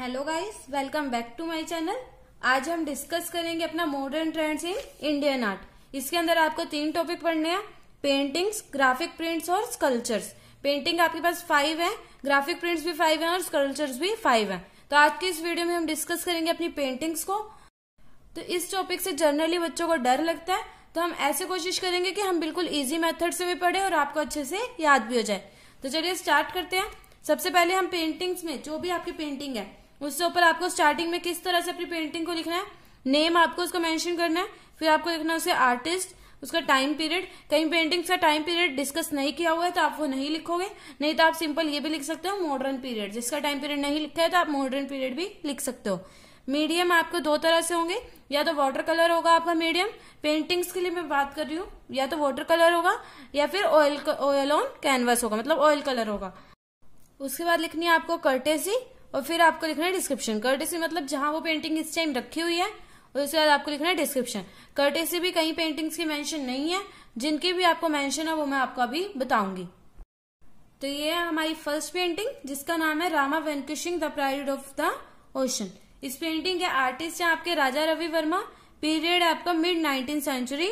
Hello guys welcome back to my channel आज हम discuss करेंगे अपना modern trends in Indian art इसके अंदर आपको तीन टॉपिक पढ़ने हैं पेंटिंग्स ग्राफिक प्रिंट्स और स्कल्चर्स पेंटिंग आपके पास फाइव है ग्राफिक प्रिंट्स भी फाइव है और स्कल्चर्स भी फाइव है तो आज के इस वीडियो में हम डिस्कस करेंगे अपनी पेंटिंग्स को तो इस टॉपिक से जनरली बच्चों को डर लगता है तो हम ऐसे कोशिश करेंगे कि हम बिल्कुल इजी मेथड से भी पढ़े और आपको अच्छे से याद भी हो जाए तो चलिए स्टार्ट करते हैं सबसे पहले हम पेंटिंग्स में जो भी आपकी पेंटिंग है उससे ऊपर आपको स्टार्टिंग में किस तरह से अपनी पेंटिंग को लिखना है नेम आपको उसको मेंशन करना है फिर आपको लिखना है उसे आर्टिस्ट उसका टाइम पीरियड कहीं पेंटिंग्स का टाइम पीरियड डिस्कस नहीं किया हुआ है तो आप वो नहीं लिखोगे नहीं तो आप सिंपल ये भी लिख सकते हो मॉडर्न पीरियड जिसका टाइम पीरियड नहीं लिखा है तो आप मॉडर्न पीरियड भी लिख सकते हो मीडियम आपको दो तरह से होंगे या तो वाटर कलर होगा आपका मीडियम पेंटिंग्स के लिए मैं बात कर रही हूँ या तो वाटर कलर होगा या फिर ऑयल ऑयल ऑन कैनवस होगा मतलब ऑयल कलर होगा उसके बाद लिखनी है आपको कर्टेसी और फिर आपको लिखना है डिस्क्रिप्शन कर्टेसी मतलब जहां वो पेंटिंग इस टाइम रखी हुई है और उसके बाद आपको लिखना है डिस्क्रिप्शन कर्टेसी भी कई पेंटिंग्स की मेंशन नहीं है जिनकी भी आपको मेंशन है वो मैं आपको अभी बताऊंगी तो ये है हमारी फर्स्ट पेंटिंग जिसका नाम है Rama vanquishing the pride of the ocean इस पेंटिंग के आर्टिस्ट है आपके राजा रवि वर्मा पीरियड है आपका मिड नाइनटीन सेंचुरी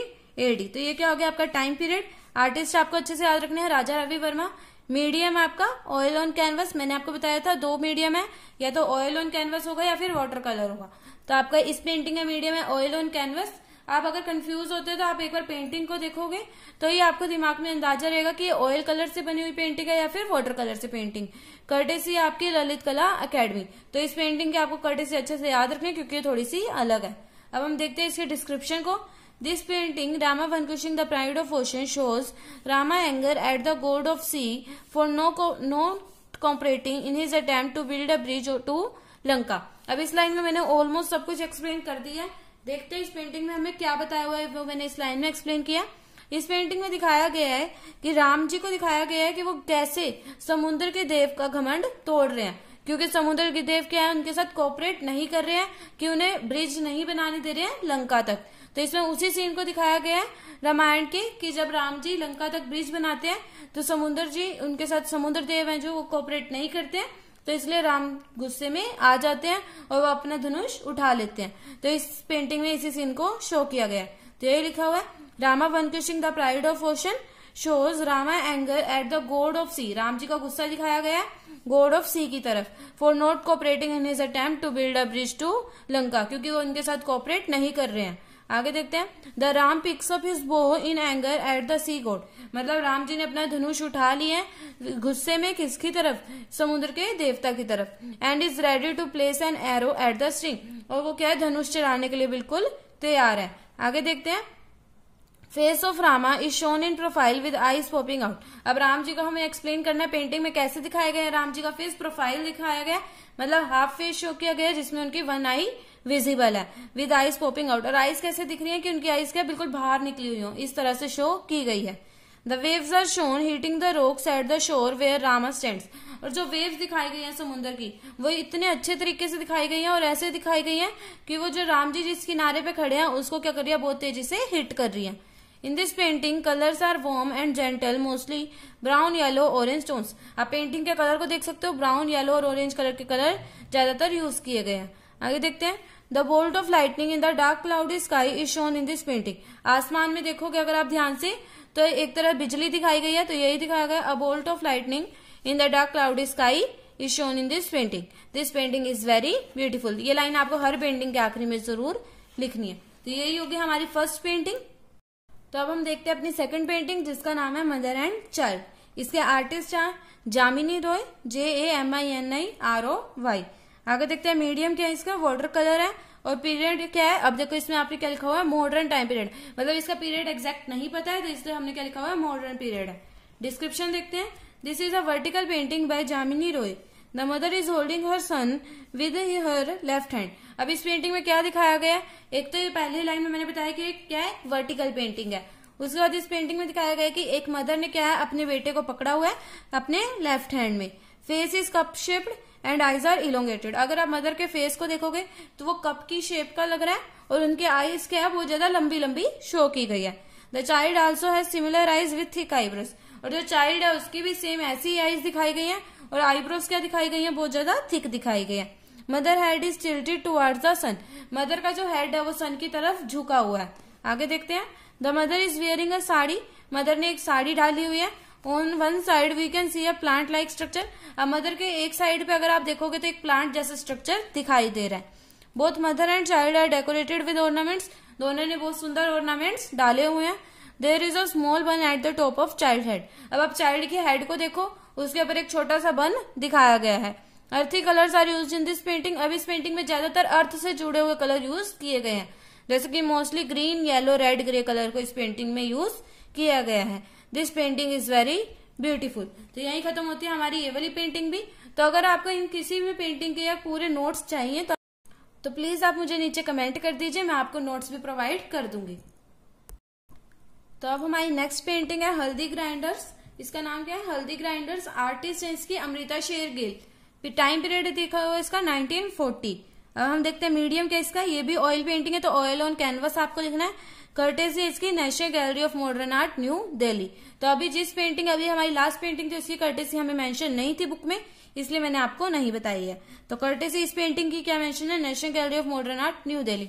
एडी तो ये क्या हो गया आपका टाइम पीरियड आर्टिस्ट आपको अच्छे से याद रखना है राजा रवि वर्मा मीडियम आपका ऑयल ऑन कैनवस मैंने आपको बताया था दो मीडियम है या तो ऑयल ऑन कैनवस होगा या फिर वाटर कलर होगा तो आपका इस पेंटिंग का मीडियम है ऑयल ऑन कैनवस आप अगर कंफ्यूज होते हो तो आप एक बार पेंटिंग को देखोगे तो ये आपको दिमाग में अंदाजा रहेगा कि ये ऑयल कलर से बनी हुई पेंटिंग है या फिर वाटर कलर से पेंटिंग सी आपकी ललित कला अकेडमी तो इस पेंटिंग के आपको से अच्छे से याद रखनी क्योंकि ये थोड़ी सी अलग है अब हम देखते हैं इसके डिस्क्रिप्शन को This painting, Rama vanquishing the pride of ocean, shows Rama anger at the god of sea for no no cooperating in his attempt to build a bridge to Lanka. अब इस लाइन में मैंने almost सब कुछ explain कर दिया है देखते हैं इस पेंटिंग में हमें क्या बताया हुआ है वो मैंने इस लाइन में एक्सप्लेन किया इस पेंटिंग में दिखाया गया है कि राम जी को दिखाया गया है कि वो कैसे समुद्र के देव का घमंड तोड़ रहे हैं क्योंकि समुद्र देव क्या है उनके साथ कोऑपरेट नहीं कर रहे हैं कि उन्हें ब्रिज नहीं बनाने दे रहे हैं लंका तक तो इसमें उसी सीन को दिखाया गया है रामायण के कि जब राम जी लंका तक ब्रिज बनाते हैं तो समुद्र जी उनके साथ समुद्र देव है जो वो कोऑपरेट नहीं करते हैं तो इसलिए राम गुस्से में आ जाते हैं और वो अपना धनुष उठा लेते हैं तो इस पेंटिंग में इसी सीन को शो किया गया है तो ये लिखा हुआ है Rama vanquishing the pride of ocean shows Rama anger at the god of sea Ram ji का गुस्सा दिखाया गया है गोड ऑफ सी की तरफ for not cooperating in his attempt to build a bridge to Lanka क्योंकि वो इनके साथ कॉपरेट नहीं कर रहे हैं आगे देखते हैं the Ram picks of his bow in anger at the sea god मतलब राम जी ने अपना धनुष उठा लिया गुस्से में किसकी तरफ समुद्र के देवता की तरफ and is ready to place an arrow at the string और वो क्या है धनुष चलाने के लिए बिल्कुल तैयार है आगे देखते हैं face of Rama is shown in profile with eyes popping out अब राम जी को हमें एक्सप्लेन करना है पेंटिंग में कैसे दिखाया गया है राम जी का फेस प्रोफाइल दिखाया गया मतलब हाफ फेस शो किया गया जिसमें उनकी वन आई विजिबल है विद आईज पॉपिंग आउट और आईज कैसे दिख रही है कि उनकी आईज क्या बिल्कुल बाहर निकली हुई हो इस तरह से शो की गई है the waves are shown hitting the rocks at the shore where Rama stand और जो वेव्स दिखाई गई हैं समुद्र की वो इतने अच्छे तरीके से दिखाई गई हैं और ऐसे दिखाई गई हैं कि वो जो राम जी जिस किनारे पे खड़े हैं उसको क्या कर रही है बहुत तेजी से हिट कर रही है in this painting colours are warm and gentle mostly brown yellow orange tones आप पेंटिंग के कलर को देख सकते हो ब्राउन येलो और ऑरेंज कलर के कलर ज्यादातर यूज किए गए हैं आगे देखते हैं the bolt of lightning in the dark cloudy sky is shown in this painting आसमान में देखोगे अगर आप ध्यान से तो एक तरह बिजली दिखाई गई है तो यही दिखाया गया a bolt of lightning in the dark cloudy sky is shown in this painting this painting is very beautiful ये लाइन आपको हर पेंटिंग के आखिरी में जरूर लिखनी है तो यही होगी हमारी फर्स्ट पेंटिंग तो अब हम देखते हैं अपनी सेकंड पेंटिंग जिसका नाम है मदर एंड चाइल्ड इसके आर्टिस्ट हैं Jamini Roy J A M I N I R O Y आगे देखते हैं मीडियम क्या है इसका वाटर कलर है और पीरियड क्या है अब देखो इसमें आपने क्या लिखा हुआ है मॉडर्न टाइम पीरियड मतलब इसका पीरियड एग्जैक्ट नहीं पता है तो इसलिए हमने क्या लिखा हुआ है मॉडर्न पीरियड है डिस्क्रिप्शन देखते हैं this is a vertical painting by Jamini Roy the mother is holding her son with her left hand अब इस पेंटिंग में क्या दिखाया गया एक तो ये पहली लाइन में मैंने बताया कि क्या है वर्टिकल पेंटिंग है उसके बाद इस पेंटिंग में दिखाया गया कि एक मदर ने क्या है अपने बेटे को पकड़ा हुआ है अपने लेफ्ट हैंड में face is cup shaped and eyes are elongated अगर आप मदर के फेस को देखोगे तो वो कप की शेप का लग रहा है और उनके आईज क्या है बहुत ज्यादा लंबी लंबी शो की गई है the child also has similar eyes with thick eyebrows और जो चाइल्ड है उसकी भी सेम ऐसी आईज दिखाई गई है और आईब्रोज क्या दिखाई गई है बहुत ज्यादा थिक दिखाई गई है mother head is tilted towards the son mother का जो हेड है वो सन की तरफ झुका हुआ है आगे देखते हैं the mother is wearing a sari mother ने एक साड़ी डाली हुई है on one side we can see a plant like structure अब मदर के एक साइड पे अगर आप देखोगे तो एक प्लांट जैसा स्ट्रक्चर दिखाई दे रहा है both mother and child are decorated with ornaments दोनों ने बहुत सुंदर ऑर्नामेंट्स डाले हुए हैं there is a small one at the top of child head अब आप चाइल्ड के हेड को देखो उसके ऊपर एक छोटा सा बन दिखाया गया है earthy colours are use in this painting अब इस पेंटिंग में ज्यादातर अर्थ से जुड़े हुए कलर यूज किए गए हैं जैसे कि mostly green yellow red grey colour को इस पेंटिंग में यूज किया गया है this painting is very beautiful तो यही खत्म होती है हमारी ये वाली पेंटिंग भी तो अगर आपको इन किसी भी पेंटिंग के या पूरे नोट्स चाहिए तो, तो प्लीज आप मुझे नीचे कमेंट कर दीजिए मैं आपको नोट्स भी प्रोवाइड कर दूंगी तो अब हमारी नेक्स्ट पेंटिंग है हल्दी ग्राइंडर्स इसका नाम क्या है हल्दी ग्राइंडर्स आर्टिस्ट है इसकी अमृता शेरगिल टाइम पीरियड देखा हुआ इसका 1940 अब हम देखते हैं मीडियम क्या इसका ये भी ऑयल पेंटिंग है तो ऑयल ऑन कैनवस आपको लिखना है कर्टेज है इसकी national gallery of modern art new Delhi तो अभी जिस पेंटिंग अभी हमारी लास्ट पेंटिंग थी उसकी कर्टेसी हमें मेंशन नहीं थी बुक में इसलिए मैंने आपको नहीं बताई है तो कर्टेसी इस पेंटिंग की क्या मेंशन है national gallery of modern art new Delhi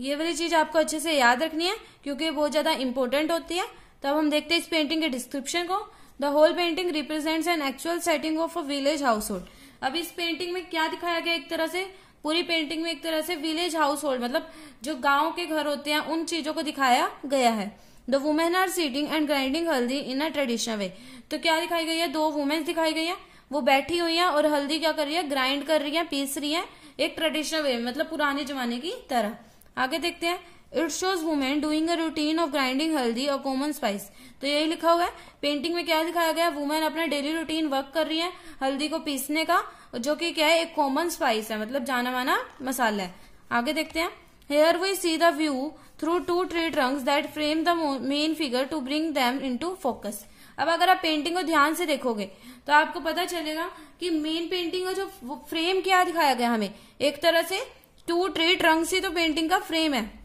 ये वाली चीज आपको अच्छे से याद रखनी है क्योंकि बहुत ज्यादा इंपॉर्टेंट होती है तो अब हम देखते हैं इस पेंटिंग के डिस्क्रिप्शन को the whole painting represents an actual setting of a village household अब इस पेंटिंग में क्या दिखाया गया एक तरह से पूरी पेंटिंग में एक तरह से विलेज हाउस होल्ड मतलब जो गांव के घर होते हैं उन चीजों को दिखाया गया है the women are sitting and grinding haldi in a traditional way तो क्या दिखाई गई है दो वुमेन्स दिखाई गई है वो बैठी हुई है और हल्दी क्या कर रही है ग्राइंड कर रही है पीस रही है एक ट्रेडिशनल वे मतलब पुराने जमाने की तरह आगे देखते हैं it shows women doing a routine of grinding haldi और कॉमन स्पाइस तो यही लिखा हुआ है पेंटिंग में क्या दिखाया गया वुमेन अपना डेली रूटीन वर्क कर रही है हल्दी को पीसने का जो कि क्या है एक कॉमन स्पाइस है मतलब जाना माना मसाला है आगे देखते हैं here we see the view through two tree trunks that frame the main figure to bring them to focus अब अगर आप पेंटिंग को ध्यान से देखोगे तो आपको पता चलेगा कि मेन पेंटिंग का जो फ्रेम क्या दिखाया गया हमें एक तरह से टू ट्री ट्रंक्स ही तो पेंटिंग का फ्रेम है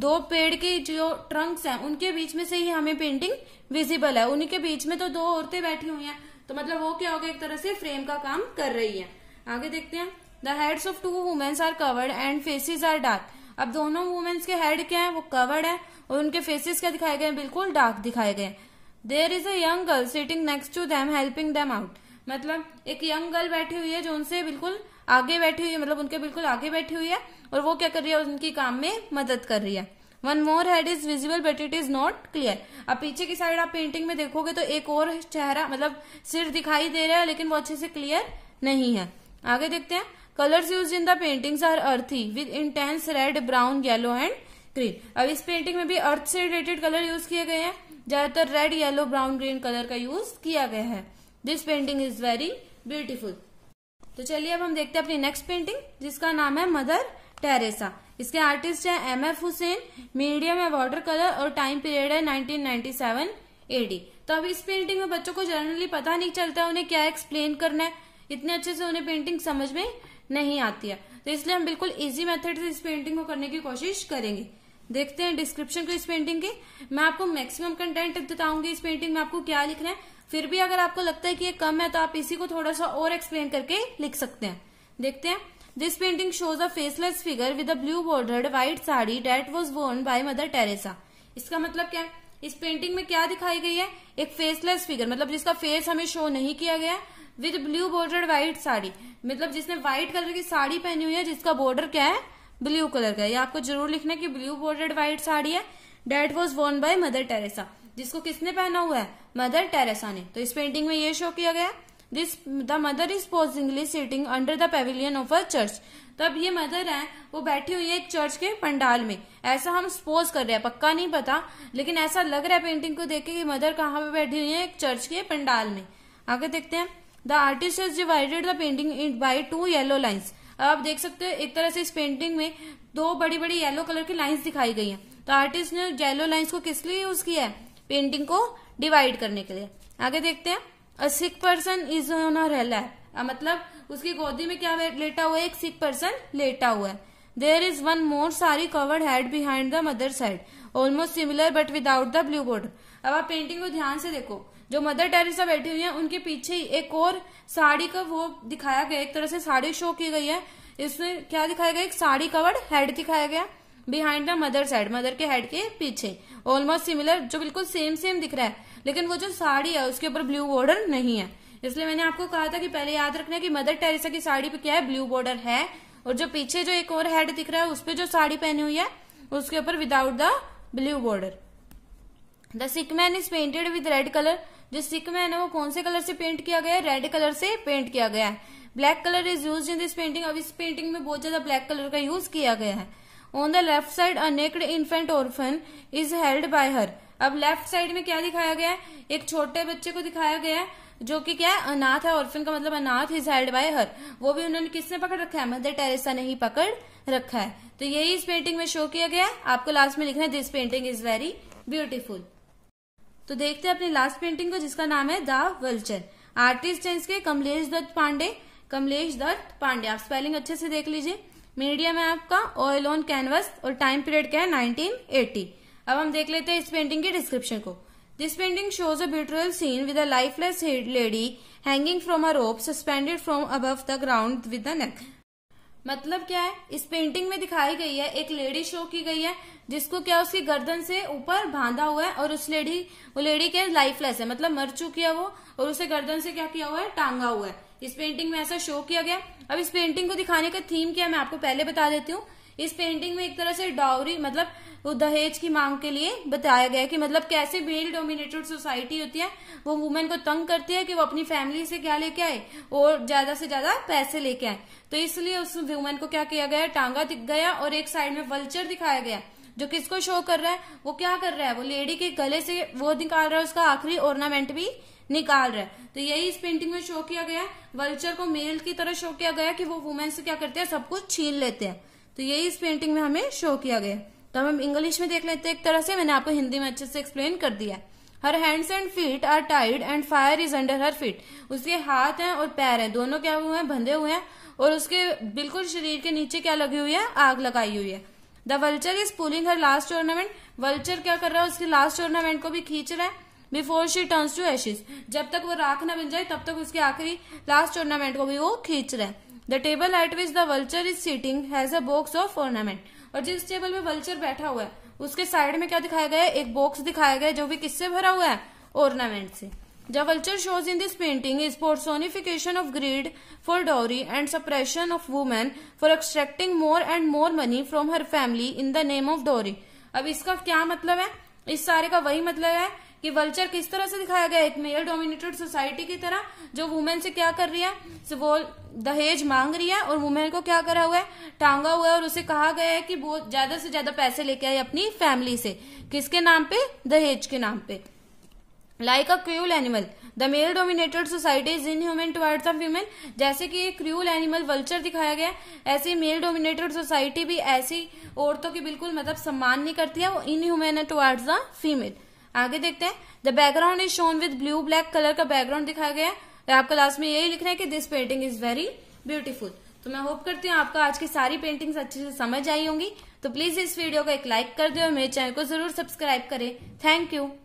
दो पेड़ के जो ट्रंक्स हैं उनके बीच में से ही हमें पेंटिंग विजिबल है उन्हीं के बीच में तो दो औरतें बैठी हुई हैं तो मतलब वो क्या होगा एक तरह से फ्रेम का काम कर रही है आगे देखते हैं the heads of two womens are covered and faces are dark अब दोनों वुमेन्स के हेड क्या है वो कवर्ड है और उनके फेसेस क्या दिखाए गए बिल्कुल डार्क दिखाए गए there is a young girl sitting next to them helping them out मतलब एक यंग गर्ल बैठी हुई है जो उनसे बिल्कुल आगे बैठी हुई है मतलब उनके बिल्कुल आगे बैठी हुई है और वो क्या कर रही है उनकी काम में मदद कर रही है one more head is visible but it is not clear अब पीछे की साइड आप पेंटिंग में देखोगे तो एक और चेहरा मतलब सिर दिखाई दे रहा है लेकिन वो अच्छे से क्लियर नहीं है आगे देखते हैं colours use in the paintings are earthy with intense red brown yellow and green अब इस पेंटिंग में भी अर्थ से रिलेटेड कलर यूज किए गए हैं ज्यादातर red yellow brown green colour का यूज किया गया है this painting is very beautiful तो चलिए अब हम देखते हैं अपनी नेक्स्ट पेंटिंग जिसका नाम है मदर टेरेसा इसके आर्टिस्ट हैं एम एफ हुसैन मीडियम है वाटर कलर और टाइम पीरियड है 1997 एडी तो अब इस पेंटिंग में बच्चों को जनरली पता नहीं चलता उन्हें क्या एक्सप्लेन करना है इतने अच्छे से उन्हें पेंटिंग समझ में नहीं आती है तो इसलिए हम बिल्कुल इजी मेथड से इस पेंटिंग को करने की कोशिश करेंगे देखते हैं डिस्क्रिप्शन को इस पेंटिंग की मैं आपको मैक्सिमम कंटेंट बताऊंगी इस पेंटिंग में आपको क्या लिखना है फिर भी अगर आपको लगता है कि ये कम है तो आप इसी को थोड़ा सा और एक्सप्लेन करके लिख सकते हैं देखते हैं this painting shows a faceless figure with a blue bordered white sari that was worn by mother Teresa इसका मतलब क्या है इस पेंटिंग में क्या दिखाई गई है एक फेसलेस फिगर मतलब जिसका फेस हमें शो नहीं किया गया with blue bordered white sari मतलब जिसने व्हाइट कलर की साड़ी पहनी हुई है जिसका बॉर्डर क्या है ब्लू कलर का ये आपको जरूर लिखना है कि ब्लू बॉर्डर्ड व्हाइट साड़ी है that was worn by mother Teresa जिसको किसने पहना हुआ है मदर टेरेसा ने तो इस पेंटिंग में ये शो किया गया this the mother is posingly sitting under the pavilion of a church तो अब ये मदर है वो बैठी हुई है एक चर्च के पंडाल में ऐसा हम सपोज कर रहे हैं पक्का नहीं पता लेकिन ऐसा लग रहा है पेंटिंग को देख के कि मदर कहाँ पे बैठी हुई है एक चर्च के पंडाल में आगे देखते हैं the artist is divided the painting by two yellow lines अब आप देख सकते हो एक तरह से इस पेंटिंग में दो बड़ी बड़ी येलो कलर की लाइन्स दिखाई गई है तो आर्टिस्ट ने येलो लाइन्स को किस लिए यूज किया है पेंटिंग को डिवाइड करने के लिए आगे देखते हैं a Sikh person is on a रेला मतलब उसकी गोदी में क्या लेटा हुआ है एक सिख पर्सन लेटा हुआ है there is one more sari covered head behind the mother side almost similar but without the blue border अब आप पेंटिंग को ध्यान से देखो जो मदर टेरेसा बैठी हुई है उनके पीछे ही एक और साड़ी का वो दिखाया गया एक तरह से साड़ी शो की गई है इसमें क्या दिखाया गया एक साड़ी कवर्ड हेड दिखाया गया behind the mother side mother के हेड के पीछे ऑलमोस्ट सिमिलर जो बिल्कुल सेम सेम दिख रहा है लेकिन वो जो साड़ी है उसके ऊपर ब्लू बॉर्डर नहीं है इसलिए मैंने आपको कहा था कि पहले याद रखना कि मदर टेरेसा की साड़ी पे क्या है ब्लू बॉर्डर है और जो पीछे जो एक और हेड दिख रहा है उस पर जो साड़ी पहनी हुई है उसके ऊपर without the blue border the sick man is painted with red colour जो सिक मैन है वो कौन से कलर से पेंट किया गया है रेड कलर से पेंट किया गया है black colour is use in this painting अब इस पेंटिंग में बहुत ज्यादा ब्लैक कलर का यूज किया गया है on the left side a naked infant orphan is held by her अब लेफ्ट साइड में क्या दिखाया गया है एक छोटे बच्चे को दिखाया गया है जो कि क्या है अनाथ है ऑर्फन का मतलब अनाथ इज हेल्ड बाय हर वो भी उन्होंने किसने पकड़ रखा है मदर टेरेसा ने ही पकड़ रखा है तो यही इस पेंटिंग में शो किया गया है आपको लास्ट में लिखना है this painting is very beautiful तो देखते हैं अपनी लास्ट पेंटिंग को जिसका नाम है द वल्चर आर्टिस्ट है इसके कमलेश दत्त पांडे कमलेश दत्त पांडे आप स्पेलिंग अच्छे से देख लीजिए मीडियम है आपका ऑयल ऑन कैनवस और टाइम पीरियड क्या है एटी अब हम देख लेते हैं इस पेंटिंग की डिस्क्रिप्शन को this painting shows a beautiful scene with a lifeless lady hanging from a rope suspended from above the ground with the neck मतलब क्या है इस पेंटिंग में दिखाई गई है एक लेडी शो की गई है जिसको क्या उसकी गर्दन से ऊपर बांधा हुआ है और उस लेडी वो लेडी क्या लाइफलेस है मतलब मर चुकी है वो और उसे गर्दन से क्या किया हुआ है टांगा हुआ है इस पेंटिंग में ऐसा शो किया गया अब इस पेंटिंग को दिखाने का थीम क्या मैं आपको पहले बता देती हूँ इस पेंटिंग में एक तरह से डाउरी मतलब वो दहेज की मांग के लिए बताया गया कि मतलब कैसे मेल डोमिनेटेड सोसाइटी होती है वो वुमेन को तंग करती है कि वो अपनी फैमिली से क्या लेके आए और ज्यादा से ज्यादा पैसे लेके आए तो इसलिए उस वुमेन को क्या किया गया टांगा दिख गया और एक साइड में वल्चर दिखाया गया जो किसको शो कर रहा है वो क्या कर रहा है वो लेडी के गले से वो निकाल रहा है उसका आखिरी ऑर्नामेंट भी निकाल रहा है तो यही इस पेंटिंग में शो किया गया है वल्चर को मेल की तरह शो किया गया कि वो वुमेन से क्या करते हैं सब कुछ छीन लेते हैं तो यही इस पेंटिंग में हमें शो किया गया तो हम इंग्लिश में देख लेते हैं एक तरह से मैंने आपको हिंदी में अच्छे से एक्सप्लेन कर दिया है her hands and feet are tied and fire is under her feet उसके हाथ हैं और पैर हैं दोनों क्या हुए हैं बंधे हुए हैं और उसके बिल्कुल शरीर के नीचे क्या लगी हुई है आग लगाई हुई है the vulture is pulling her last tournament vulture क्या कर रहा है उसके लास्ट टूर्नामेंट को भी खींच रहा है before she turns to ashes जब तक वो राख ना बन जाए तब तक उसके आखिरी लास्ट टूर्नामेंट को भी वो खींच रहे हैं the table at which the vulture is sitting has a box of ornament और जिस टेबल में वल्चर बैठा हुआ है उसके साइड में क्या दिखाया गया है एक बॉक्स दिखाया गया जो भी किससे भरा हुआ है ऑर्नामेंट से the vulture shows in this painting is personification of greed for dowry and suppression of women for extracting more and more money from her family in the name of dowry अब इसका क्या मतलब है इस सारे का वही मतलब है कि वल्चर किस तरह से दिखाया गया एक मेल डोमिनेटेड सोसाइटी की तरह जो वुमेन से क्या कर रही है से वो दहेज मांग रही है और वुमेन को क्या करा हुआ है टांगा हुआ है और उसे कहा गया है कि वो ज्यादा से ज्यादा पैसे लेके आए अपनी फैमिली से किसके नाम पे दहेज के नाम पे like a cruel animal the male dominated society is inhuman towards of female जैसे कि क्रूल एनिमल वल्चर दिखाया गया ऐसे मेल डोमिनेटेड सोसाइटी भी ऐसी औरतों की बिल्कुल मतलब सम्मान नहीं करती है वो inhuman towards a female आगे देखते हैं the background is shown with blue black colour का बैकग्राउंड दिखाया गया है तो आपका लास्ट में यही लिखना है कि this painting is very beautiful तो मैं होप करती हूँ आपको आज की सारी पेंटिंग्स अच्छे से समझ आई होंगी तो प्लीज इस वीडियो को एक लाइक कर दो और मेरे चैनल को जरूर सब्सक्राइब करें थैंक यू